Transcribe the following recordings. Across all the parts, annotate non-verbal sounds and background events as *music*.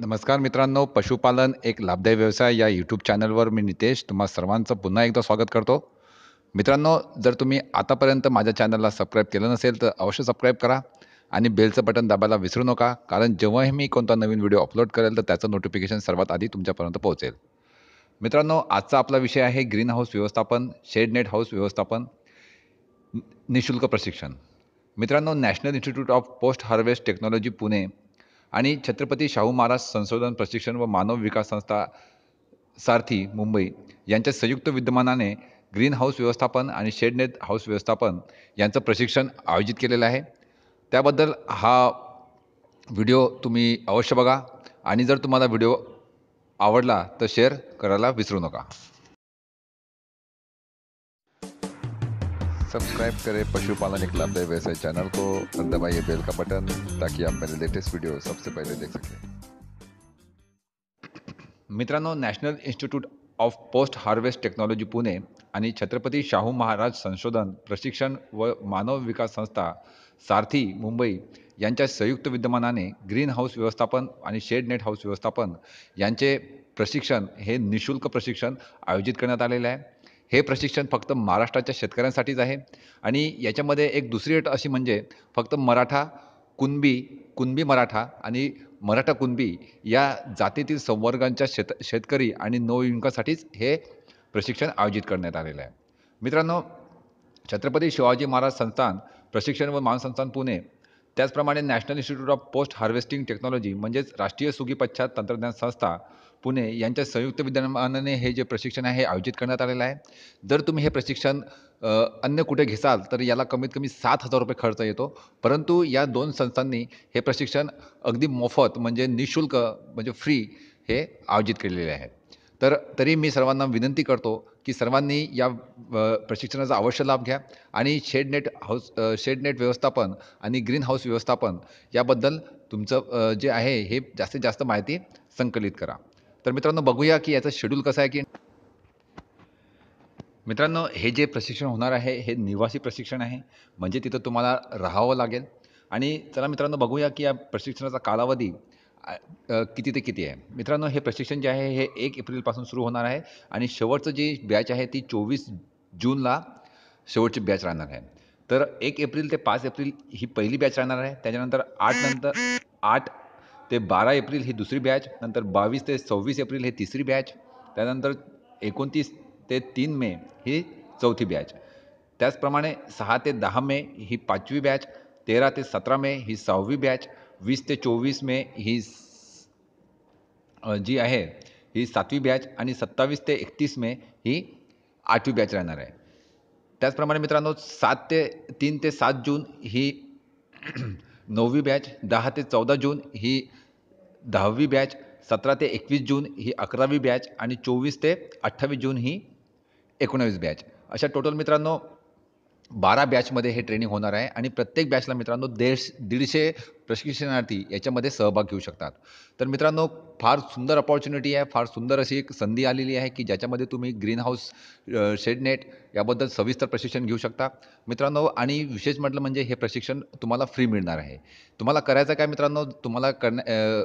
नमस्कार मित्रांनो पशुपालन एक लाभदायी व्यवसाय या यूट्यूब चॅनलवर मी नितेश तुम्हा सर्वांचं पुन्हा एकदा स्वागत करतो मित्रांनो जर तुम्ही आतापर्यंत माझ्या चॅनलला सबस्क्राईब केलं नसेल तर अवश्य सबस्क्राईब करा आणि बेलचं बटन दाबायला विसरू नका कारण जेव्हाही मी कोणता नवीन व्हिडिओ अपलोड करेल तर त्याचं नोटिफिकेशन सर्वात आधी तुमच्यापर्यंत पोहोचेल मित्रांनो आजचा आपला विषय आहे ग्रीन हाऊस व्यवस्थापन शेड नेट हाऊस व्यवस्थापन निशुल्क प्रशिक्षण मित्रांनो national institute of post harvest technology Pune आणि छत्रपती शाहू महाराज संशोधन प्रशिक्षण व मानव विकास संस्था सारथी मुंबई यांच्या संयुक्त विद्यमानाने ग्रीन हाऊस व्यवस्थापन आणि शेडनेट हाऊस व्यवस्थापन यांचं प्रशिक्षण आयोजित केलेलं आहे त्याबद्दल हा व्हिडिओ तुम्ही अवश्य बघा आणि जर तुम्हाला व्हिडिओ आवडला तर शेअर करायला विसरू नका सब्सक्राइब करें पशुपालन एक लाभदायी व्यवसाय चैनल को दबाइए बेल का बटन ताकि आप मेरे लेटेस्ट वीडियो सबसे पहले देख सकें मित्रांनो national institute of post harvest technology Pune आणि छत्रपती शाहू महाराज संशोधन प्रशिक्षण व मानव विकास संस्था सारथी मुंबई यांच्या संयुक्त विद्यमानाने ग्रीन हाऊस व्यवस्थापन आणि शेड नेट हाऊस व्यवस्थापन यांचे प्रशिक्षण हे निशुल्क प्रशिक्षण आयोजित करण्यात आलेलं आहे हे प्रशिक्षण फक्त महाराष्ट्राच्या शेतकऱ्यांसाठीच आहे आणि याच्यामध्ये एक दुसरी अट अशी म्हणजे फक्त मराठा कुणबी कुणबी मराठा आणि मराठा कुणबी या जातीतील संवर्गांच्या शेत शेतकरी आणि नवयुवकांसाठीच हे प्रशिक्षण आयोजित करण्यात आलेलं आहे मित्रांनो छत्रपती शिवाजी महाराज संस्थान प्रशिक्षण व मानसंस्थान पुणे त्याचप्रमाणे national institute of post harvesting technology म्हणजेच राष्ट्रीय सुगी पश्चात तंत्रज्ञान संस्था पुणे यांच्या संयुक्त विद्यमानाने हे जे प्रशिक्षण आहे हे आयोजित करण्यात आलेलं आहे जर तुम्ही हे प्रशिक्षण अन्य कुठे घेसाल तर याला कमीत कमी सात हजार रुपये खर्च येतो परंतु या दोन संस्थांनी हे प्रशिक्षण अगदी मोफत म्हणजे निशुल्क म्हणजे फ्री हे आयोजित केलेले आहे तर तरी मी सर्वांना विनंती करतो की सर्वांनी या प्रशिक्षणाचा अवश्य लाभ घ्या आणि शेडनेट हाऊस शेडनेट व्यवस्थापन आणि ग्रीन हाऊस व्यवस्थापन याबद्दल तुमचं जे आहे हे जास्तीत जास्त माहिती संकलित करा तर मित्रांनो बघूया की याचं शेड्यूल कसं आहे की मित्रांनो हे जे प्रशिक्षण होणार आहे हे निवासी प्रशिक्षण आहे म्हणजे तिथं तुम्हाला राहावं लागेल आणि चला मित्रांनो बघूया की या प्रशिक्षणाचा कालावधी किती ते किती आहे मित्रांनो हे प्रशिक्षण जे आहे हे एक एप्रिलपासून सुरू होणार आहे आणि शेवटचं जी बॅच आहे ती चोवीस जूनला शेवटची बॅच राहणार आहे तर एक एप्रिल ते पाच एप्रिल ही पहिली बॅच राहणार आहे त्याच्यानंतर आठ नंतर आठ ते बारा एप्रिल ही दुसरी बॅच नंतर बावीस ते सव्वीस एप्रिल ही तिसरी बॅच त्यानंतर एकोणतीस ते तीन मे ही चौथी बॅच त्याचप्रमाणे सहा ते दहा मे ही पाचवी बॅच तेरा ते सतरा मे ही सहावी बॅच वीस ते चोवीस मे ही जी आहे ही सातवी बॅच आणि सत्तावीस ते एकतीस मे ही आठवी बॅच राहणार आहे त्याचप्रमाणे मित्रांनो सात ते तीन ते सात जून ही *clears throat* नववी बॅच दहा ते चौदा जून ही दहावी बॅच सतरा ते एकवीस जून ही अकरावी बॅच आणि चोवीस ते अठ्ठावीस जून ही एकोणावीस बॅच अशा टोटल मित्रांनो बारा बॅचमध्ये हे ट्रेनिंग होणार आहे आणि प्रत्येक बॅचला मित्रांनो देश दीडशे प्रशिक्षणार्थी याच्यामध्ये सहभाग घेऊ शकतात तर मित्रांनो फार सुंदर अपॉर्च्युनिटी आहे फार सुंदर अशी एक संधी आलेली आहे की ज्याच्यामध्ये तुम्ही ग्रीन हाऊस शेड याबद्दल सविस्तर प्रशिक्षण घेऊ शकता मित्रांनो आणि विशेष म्हटलं म्हणजे हे प्रशिक्षण तुम्हाला फ्री मिळणार आहे तुम्हाला करायचं काय मित्रांनो तुम्हाला करण्या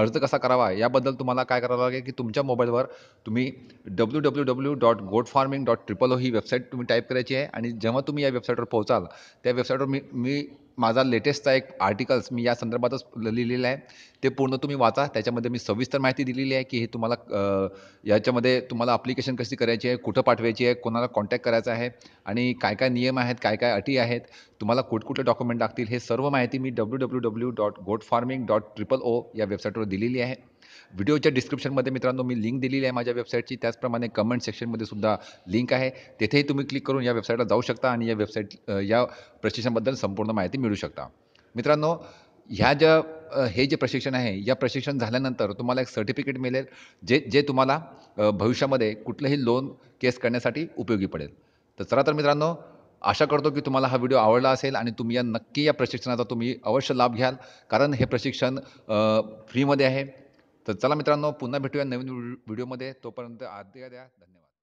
अर्ज कसा करावा याबद्दल तुम्हाला काय करावं लागेल की तुमच्या मोबाईलवर तुम्ही W W W dot goat farming dot triple O ही वेबसाईट तुम्ही टाईप करायची आहे आणि जेव्हा तुम्ही या वेबसाईटवर पोहोचाल त्या वेबसाईटवर मी मी माझा लेटेस्टचा एक आर्टिकल्स मी या संदर्भातच लिहिलेला आहे ते पूर्ण तुम्ही वाचा त्याच्यामध्ये मी सविस्तर माहिती दिलेली आहे की हे तुम्हाला याच्यामध्ये तुम्हाला अप्लिकेशन कशी करायची आहे कुठं पाठवायची आहे कोणाला कॉन्टॅक्ट करायचा आहे आणि काय काय नियम आहेत काय काय अटी आहेत तुम्हाला कुठकुठले डॉक्युमेंट लागतील हे सर्व माहिती मी W W W dot goat farming dot triple O या वेबसाईटवर दिलेली आहे व्हिडिओच्या डिस्क्रिप्शनमध्ये मित्रांनो मी लिंक दिलेली आहे माझ्या वेबसाईटची त्याचप्रमाणे कमेंट सेक्शनमध्ये सुद्धा लिंक आहे तेथेही तुम्ही क्लिक करून या वेबसाईटला जाऊ शकता आणि या वेबसाईट या प्रशिक्षणाबद्दल संपूर्ण माहिती मिळू शकता मित्रांनो ह्या ज्या हे जे प्रशिक्षण आहे या प्रशिक्षण झाल्यानंतर तुम्हाला एक सर्टिफिकेट मिळेल जे जे तुम्हाला भविष्यामध्ये कुठलंही लोन केस करण्यासाठी उपयोगी पडेल तर चला तर मित्रांनो आशा करतो की तुम्हाला हा व्हिडिओ आवडला असेल आणि तुम्ही या नक्की या प्रशिक्षणाचा तुम्ही अवश्य लाभ घ्याल कारण हे प्रशिक्षण फ्रीमध्ये आहे तर चला मित्रांनो पुन्हा भेटूया नवीन व्हिडिओमध्ये तोपर्यंत आद्या द्या धन्यवाद